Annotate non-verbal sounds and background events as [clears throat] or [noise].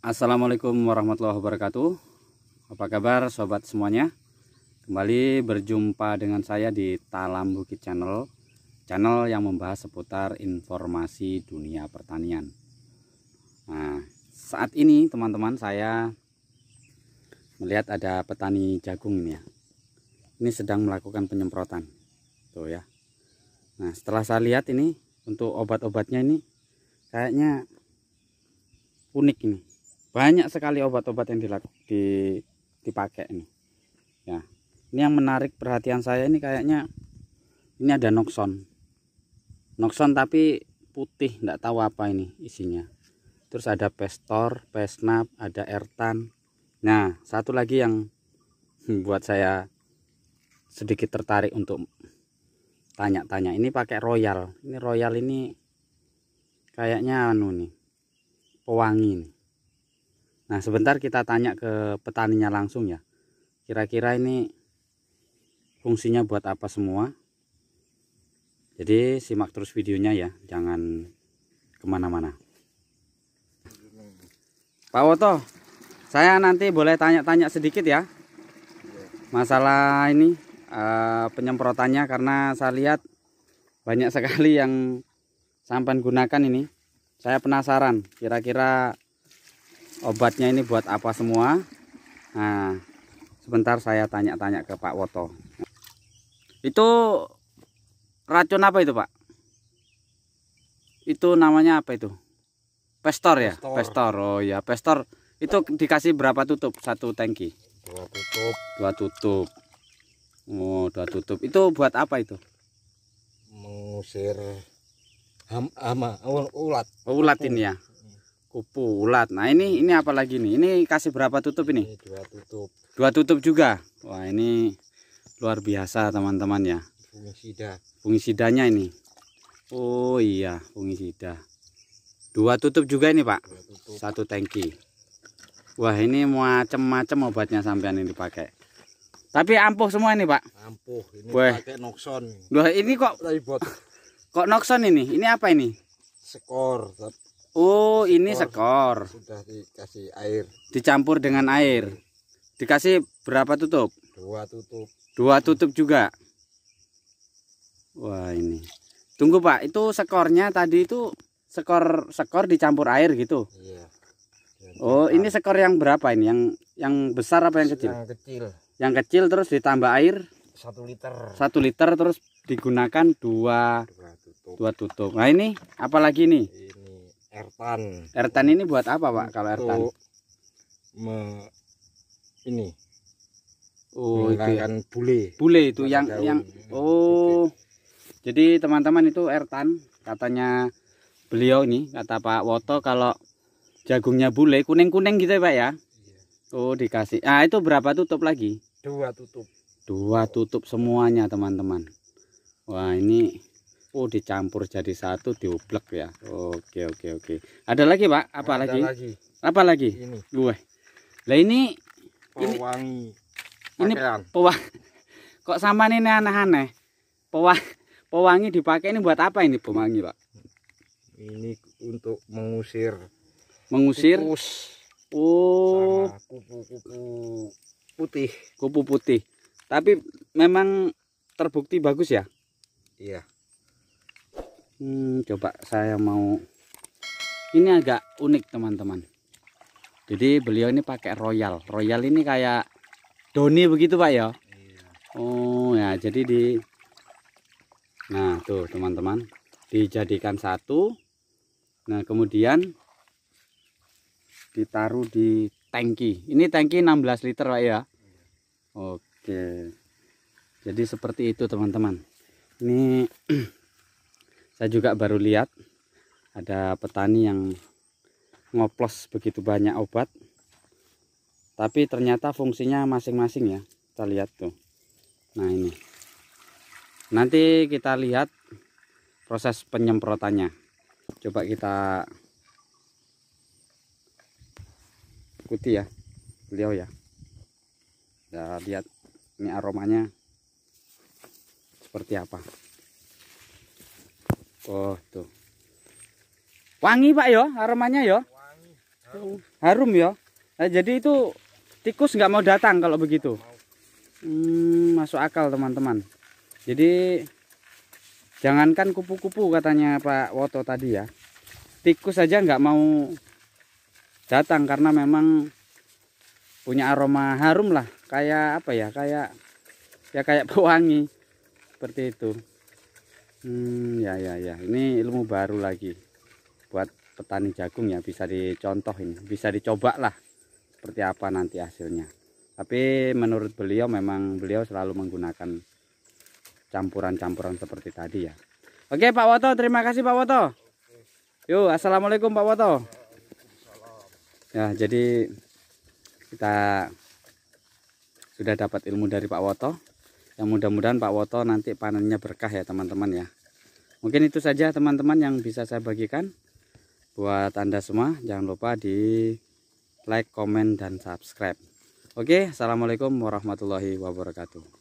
Assalamualaikum warahmatullahi wabarakatuh Apa kabar sobat semuanya Kembali berjumpa dengan saya di Talam Bukit Channel Channel yang membahas seputar informasi dunia pertanian Nah saat ini teman-teman saya Melihat ada petani jagung ini ya Ini sedang melakukan penyemprotan Tuh ya Nah setelah saya lihat ini Untuk obat-obatnya ini Kayaknya unik ini banyak sekali obat-obat yang di, dipakai ini ya ini yang menarik perhatian saya ini kayaknya ini ada noxon noxon tapi putih tidak tahu apa ini isinya terus ada pestor pesnap ada ertan nah satu lagi yang [laughs] buat saya sedikit tertarik untuk tanya-tanya ini pakai royal ini royal ini kayaknya anu nih pewangi nih Nah sebentar kita tanya ke petaninya langsung ya. Kira-kira ini fungsinya buat apa semua. Jadi simak terus videonya ya. Jangan kemana-mana. Pak Woto, saya nanti boleh tanya-tanya sedikit ya. Masalah ini eh, penyemprotannya karena saya lihat banyak sekali yang sampan gunakan ini. Saya penasaran kira-kira obatnya ini buat apa semua nah sebentar saya tanya-tanya ke Pak Woto itu racun apa itu Pak itu namanya apa itu pestor ya pestor, oh ya pestor itu dikasih berapa tutup satu tangki dua tutup dua tutup oh dua tutup itu buat apa itu mengusir hama oh, ulat ini ya kupu ulat nah ini ini apa lagi nih ini kasih berapa tutup ini, ini dua tutup dua tutup juga wah ini luar biasa teman-teman ya fungisida fungisidanya ini oh iya fungisida dua tutup juga ini pak satu tangki wah ini macam-macam obatnya sampean ini dipakai tapi ampuh semua ini pak ampuh ini Weh. pakai nokson Wah ini kok Ribot. kok nokson ini ini apa ini skor oh Oh, ini sekor. Sudah dikasih air. Dicampur dengan air. Dikasih berapa tutup? Dua tutup. Dua tutup juga. Wah, ini. Tunggu, Pak. Itu sekornya tadi itu sekor sekor dicampur air gitu. Iya. Oh, ini sekor yang berapa ini? Yang yang besar apa yang kecil? Yang kecil. Yang kecil terus ditambah air satu liter. Satu liter terus digunakan dua dua tutup. Dua tutup. Nah, ini apalagi nih? Ini Ertan. Ertan ini buat apa pak? Untuk kalau Ertan? Me, ini. Oh itu ya. bule. Bule itu yang daun. yang oh. Jadi teman-teman itu Ertan katanya beliau ini, kata Pak Woto kalau jagungnya bule kuning-kuning gitu ya pak ya. Iya. Oh dikasih. Ah itu berapa tutup lagi? Dua tutup. Dua tutup semuanya teman-teman. Wah ini Oh dicampur jadi satu diublek ya. Oke oke oke. Ada lagi pak? Apa Ada lagi? lagi? Apa lagi? Ini. Gue. Lah ini. Pewangi. Ini pewangi. [laughs] Kok sama nih aneh-aneh? Pewangi. pewangi dipakai ini buat apa ini pewangi pak? Ini untuk mengusir. Mengusir. Kukus. Oh. Kupu-kupu putih. Kupu putih. Tapi memang terbukti bagus ya? Iya hmm, coba saya mau ini agak unik teman-teman jadi beliau ini pakai royal royal ini kayak doni begitu pak ya iya. oh ya jadi di nah tuh teman-teman dijadikan satu nah kemudian ditaruh di tangki ini tangki 16 liter pak ya iya. oke jadi seperti itu teman-teman ini [clears throat] saya juga baru lihat ada petani yang ngoplos begitu banyak obat tapi ternyata fungsinya masing-masing ya kita lihat tuh nah ini nanti kita lihat proses penyemprotannya coba kita ikuti ya beliau ya kita lihat ini aromanya seperti apa Oh, Wangi, Pak ya, aromanya ya? Wangi. Harum, harum ya. Nah, jadi itu tikus nggak mau datang kalau begitu. Hmm, masuk akal, teman-teman. Jadi jangankan kupu-kupu katanya Pak Woto tadi ya. Tikus saja nggak mau datang karena memang punya aroma harum lah kayak apa ya kayak ya kayak [laughs] pewangi seperti itu Hmm, ya ya ya. Ini ilmu baru lagi buat petani jagung ya bisa dicontoh ini, bisa dicoba lah seperti apa nanti hasilnya. Tapi menurut beliau memang beliau selalu menggunakan campuran-campuran seperti tadi ya. Oke Pak Woto, terima kasih Pak Woto. Yuk, assalamualaikum Pak Woto. Ya jadi kita sudah dapat ilmu dari Pak Woto ya mudah-mudahan Pak Woto nanti panennya berkah ya teman-teman ya mungkin itu saja teman-teman yang bisa saya bagikan buat anda semua jangan lupa di like, komen, dan subscribe Oke, Assalamualaikum warahmatullahi wabarakatuh